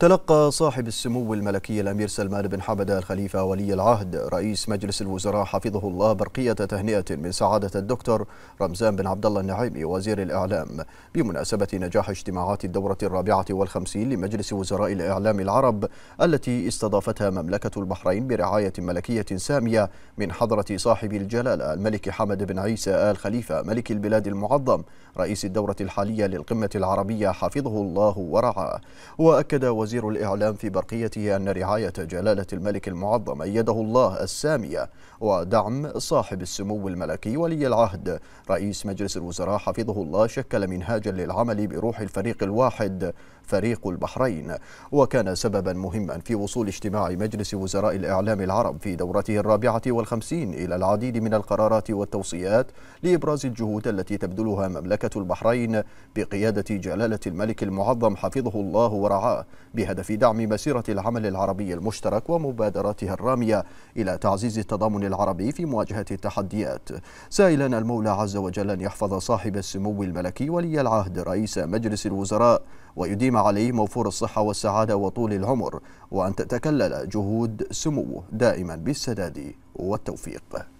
تلقى صاحب السمو الملكي الأمير سلمان بن حمد الخليفة ولي العهد رئيس مجلس الوزراء حفظه الله برقية تهنئة من سعادة الدكتور رمزان بن عبد الله النعيمي وزير الإعلام بمناسبة نجاح اجتماعات الدورة الرابعة والخمسين لمجلس وزراء الإعلام العرب التي استضافتها مملكة البحرين برعاية ملكية سامية من حضرة صاحب الجلالة الملك حمد بن عيسى آل خليفة ملك البلاد المعظم رئيس الدورة الحالية للقمة العربية حفظه الله ورعاه وأكد وزير وزير الإعلام في برقيته أن رعاية جلالة الملك المعظم أيده الله السامية ودعم صاحب السمو الملكي ولي العهد رئيس مجلس الوزراء حفظه الله شكل منهاجا للعمل بروح الفريق الواحد فريق البحرين وكان سببا مهما في وصول اجتماع مجلس وزراء الإعلام العرب في دورته الرابعة والخمسين إلى العديد من القرارات والتوصيات لإبراز الجهود التي تبذلها مملكة البحرين بقيادة جلالة الملك المعظم حفظه الله ورعاه بهدف دعم مسيرة العمل العربي المشترك ومبادراتها الرامية إلى تعزيز التضامن العربي في مواجهة التحديات سائلا المولى عز وجل أن يحفظ صاحب السمو الملكي ولي العهد رئيس مجلس الوزراء ويديم عليه موفور الصحة والسعادة وطول العمر وأن تتكلل جهود سموه دائما بالسداد والتوفيق